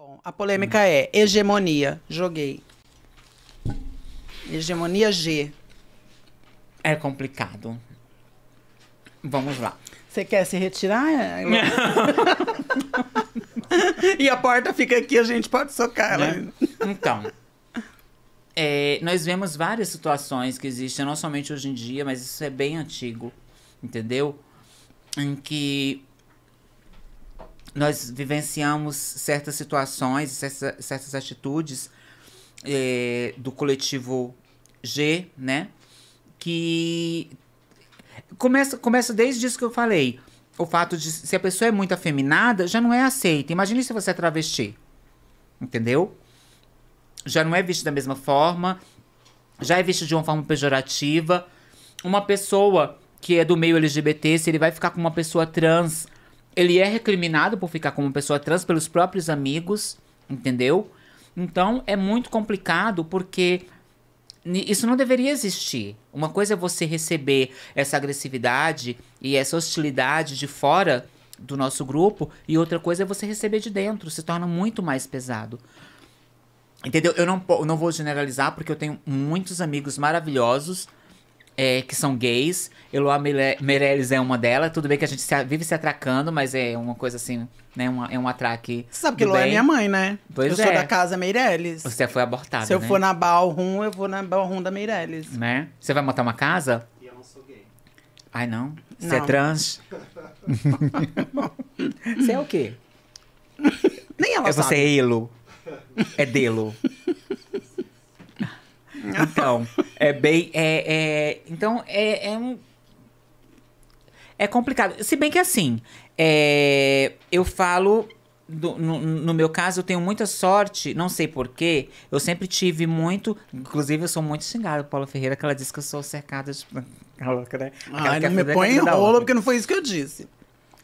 Bom, a polêmica é hegemonia. Joguei. Hegemonia G. É complicado. Vamos lá. Você quer se retirar? e a porta fica aqui, a gente pode socar ela. Né? né? Então. É, nós vemos várias situações que existem, não somente hoje em dia, mas isso é bem antigo, entendeu? Em que nós vivenciamos certas situações, certas, certas atitudes é, do coletivo G, né? Que começa, começa desde isso que eu falei. O fato de se a pessoa é muito afeminada, já não é aceita. Imagine se você é travesti. Entendeu? Já não é visto da mesma forma, já é visto de uma forma pejorativa. Uma pessoa que é do meio LGBT, se ele vai ficar com uma pessoa trans, ele é recriminado por ficar como pessoa trans pelos próprios amigos, entendeu? Então é muito complicado porque isso não deveria existir. Uma coisa é você receber essa agressividade e essa hostilidade de fora do nosso grupo, e outra coisa é você receber de dentro. Se torna muito mais pesado. Entendeu? Eu não, eu não vou generalizar porque eu tenho muitos amigos maravilhosos é, que são gays. Eloá Meirelles é uma delas. Tudo bem que a gente se, vive se atracando, mas é uma coisa assim, né? Uma, é um atraque. Você sabe que Eloá é minha mãe, né? Pois eu é. sou da casa Meirelles. Você foi abortada. Se eu né? for na Balrum, eu vou na Balrum da Meirelles. Né? Você vai montar uma casa? E eu não sou gay. Ai, não? Você é trans? Você é o quê? Nem ela é sabe. Você é elo. É delo. então. É bem. É, é então, é, é, um. É complicado. Se bem que assim, é, eu falo. Do, no, no, meu caso, eu tenho muita sorte, não sei porquê. Eu sempre tive muito. Inclusive, eu sou muito xingada Paula Ferreira, que ela disse que eu sou cercada de. Louca, né? Ai, ah, não é me põe em rola, porque não foi isso que eu disse.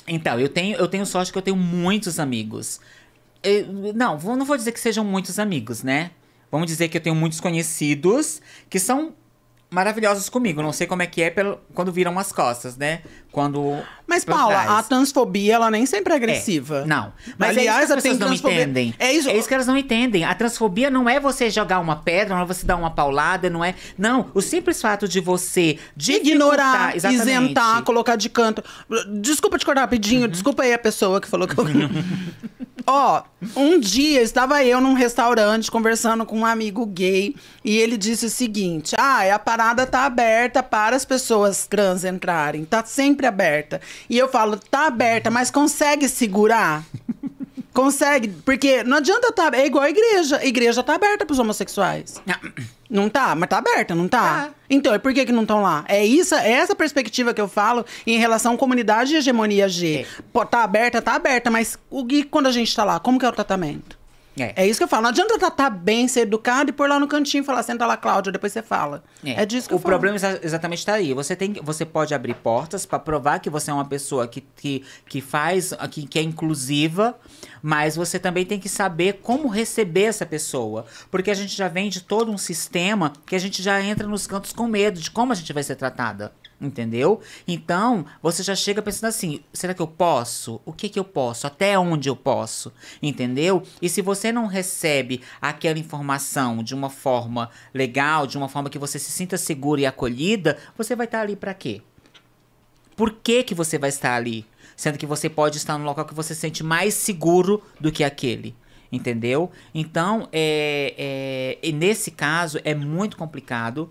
Então, eu tenho, eu tenho sorte que eu tenho muitos amigos. Eu, não, vou, não vou dizer que sejam muitos amigos, né? Vamos dizer que eu tenho muitos conhecidos que são maravilhosos comigo. Não sei como é que é pelo, quando viram as costas, né? Quando. Mas, Paula, trás. a transfobia, ela nem sempre é agressiva. É, não. Mas é Aliás, é as pessoas não entendem. É isso... é isso que elas não entendem. A transfobia não é você jogar uma pedra, não é você dar uma paulada, não é. Não. O simples fato de você ignorar, exatamente. isentar, colocar de canto. Desculpa te cortar rapidinho, uhum. desculpa aí a pessoa que falou que eu. Ó, um dia estava eu num restaurante conversando com um amigo gay e ele disse o seguinte: "Ah, a parada tá aberta para as pessoas trans entrarem, tá sempre aberta". E eu falo: "Tá aberta, mas consegue segurar?" consegue, porque não adianta tá, é igual a igreja. A igreja tá aberta para os homossexuais. Não tá, mas tá aberta, não tá? tá. Então, e por que que não estão lá? É isso, é essa perspectiva que eu falo em relação à comunidade de, hegemonia G. É. Pô, tá aberta, tá aberta, mas o e quando a gente tá lá, como que é o tratamento? É. é isso que eu falo. Não adianta tratar bem, ser educado e pôr lá no cantinho e falar, senta lá, Cláudia, depois você fala. É, é disso que o eu falo. O problema é exatamente está aí. Você, tem, você pode abrir portas para provar que você é uma pessoa que, que, que faz, que, que é inclusiva, mas você também tem que saber como receber essa pessoa. Porque a gente já vem de todo um sistema que a gente já entra nos cantos com medo de como a gente vai ser tratada. Entendeu? Então, você já chega pensando assim: será que eu posso? O que que eu posso? Até onde eu posso? Entendeu? E se você não recebe aquela informação de uma forma legal, de uma forma que você se sinta segura e acolhida, você vai estar tá ali para quê? Por que que você vai estar ali? Sendo que você pode estar no local que você sente mais seguro do que aquele entendeu? Então, é, é, nesse caso, é muito complicado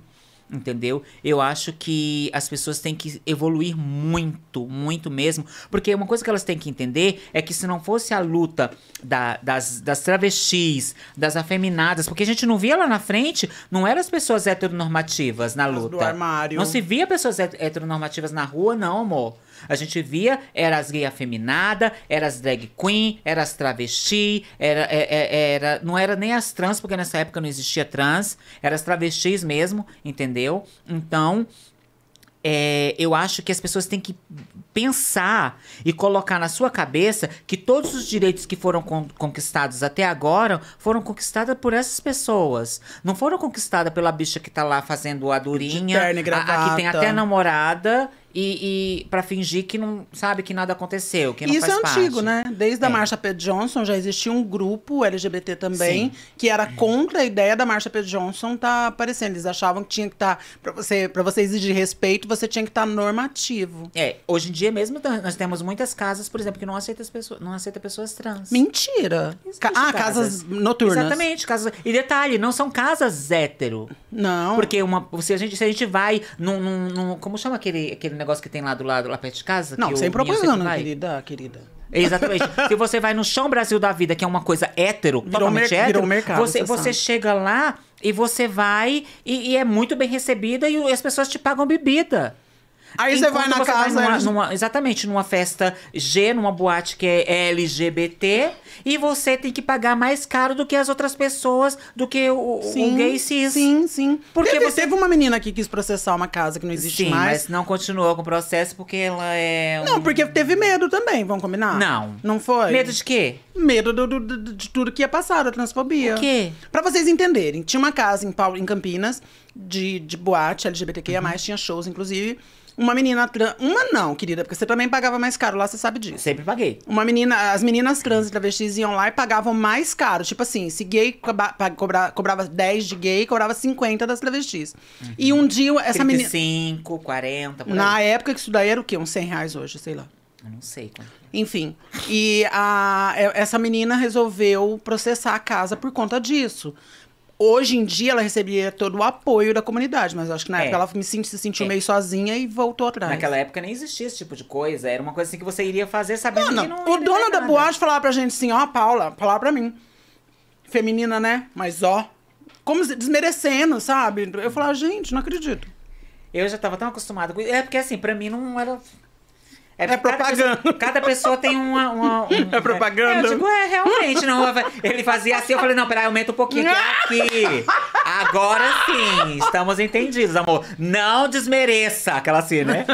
entendeu? Eu acho que as pessoas têm que evoluir muito, muito mesmo, porque uma coisa que elas têm que entender é que se não fosse a luta da, das, das travestis, das afeminadas, porque a gente não via lá na frente, não eram as pessoas heteronormativas na luta. do armário. Não se via pessoas heteronormativas na rua, não, amor. A gente via, era as gay afeminada, era as drag queen, era as travesti, era, é, é, era, não era nem as trans, porque nessa época não existia trans, era as travestis mesmo, entendeu? Então, é, eu acho que as pessoas têm que pensar e colocar na sua cabeça que todos os direitos que foram con conquistados até agora foram conquistados por essas pessoas. Não foram conquistadas pela bicha que tá lá fazendo a durinha, a, a que tem até namorada e, e para fingir que não sabe que nada aconteceu, que não Isso é antigo, parte. né? Desde é. a Marcha P. Johnson já existia um grupo LGBT também Sim. que era contra a ideia da Marcha P. Johnson tá aparecendo. Eles achavam que tinha que estar tá, para você para você exigir respeito, você tinha que estar tá normativo. É, hoje em dia mesmo nós temos muitas casas, por exemplo, que não aceita as pessoas, não aceita pessoas trans. Mentira. Ca ah, casas. casas noturnas. Exatamente, casas. E detalhe, não são casas hétero. Não. Porque uma se a gente se a gente vai num, num, num como chama aquele aquele negócio que tem lá do lado, lá perto de casa? Não, sem propaganda, querida, querida. Exatamente. Se você vai no Chão Brasil da Vida, que é uma coisa hétero, virou totalmente hétero, mercado, você, você, você chega lá e você vai e, e, é muito bem recebida e as pessoas te pagam bebida. Aí você vai na você casa. Vai numa, numa, exatamente, numa festa G, numa boate que é LGBT, e você tem que pagar mais caro do que as outras pessoas, do que o, sim, o gay cis. Sim, sim. Porque teve, você... teve uma menina que quis processar uma casa que não existe sim, mais. Mas não continuou com o processo porque ela é. Um... Não, porque teve medo também, vamos combinar? Não. Não foi? Medo de quê? Medo do, do, do, de tudo que ia passar, da transfobia. O quê? Pra vocês entenderem, tinha uma casa em, Paulo, em Campinas de, de boate LGBTQIA, uhum. tinha shows, inclusive. Uma menina trans. Uma não, querida, porque você também pagava mais caro lá, você sabe disso. Sempre paguei. Uma menina. As meninas trans e travestis iam lá e pagavam mais caro. Tipo assim, se gay cobra, cobra, cobrava 10 de gay, cobrava 50 das travestis. Uhum. E um dia essa menina. 35, 40, por Na aí. época que isso daí era o quê? Uns 100 reais hoje, sei lá. Eu não sei quanto. É. Enfim. E a, é, essa menina resolveu processar a casa por conta disso. Hoje em dia ela recebia todo o apoio da comunidade, mas acho que na é. época ela me senti, se sentiu é. meio sozinha e voltou atrás. Naquela época nem existia esse tipo de coisa, era uma coisa assim que você iria fazer sabendo Mano, que não. O dono da boate falava pra gente assim: ó, Paula, falava pra mim. Feminina, né? Mas ó. Como desmerecendo, sabe? Eu falava, gente, não acredito. Eu já tava tão acostumada com É porque assim, pra mim não era é, é propaganda. Cada pessoa, cada pessoa tem uma. uma um, é propaganda. É, eu digo, é, realmente, não. Ele fazia assim, eu falei, não, peraí, aumenta um pouquinho aqui, é aqui. Agora sim, estamos entendidos, amor. Não desmereça aquela assim, né?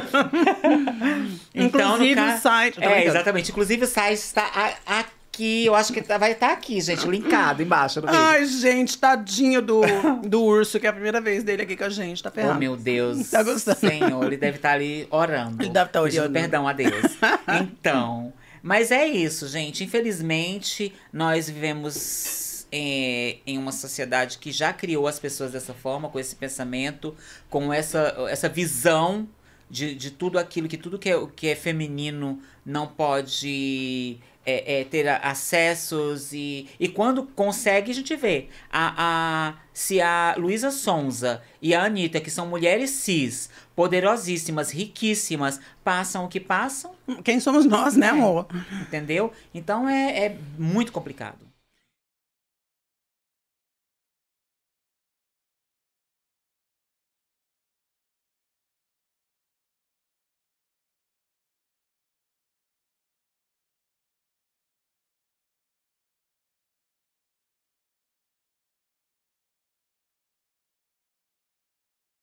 então, Inclusive no ca... o site. Tá é, exatamente. Inclusive o site está a, a aqui, eu acho que tá, vai estar tá aqui, gente, linkado embaixo. Ai, gente, tadinho do, do urso, que é a primeira vez dele aqui com a gente, tá ferrado. Oh, meu Deus. Tá gostando. Senhor, ele deve estar tá ali orando. Ele deve estar orando. Perdão a Deus. Então, mas é isso, gente. Infelizmente, nós vivemos é, em uma sociedade que já criou as pessoas dessa forma, com esse pensamento, com essa, essa visão de, de tudo aquilo, que tudo que é, que é feminino não pode é, é, ter acessos e, e quando consegue, a gente vê. A, a, se a Luísa Sonza e a Anitta, que são mulheres cis, poderosíssimas, riquíssimas, passam o que passam. Quem somos nós, né, né? amor? É, entendeu? Então é, é muito complicado.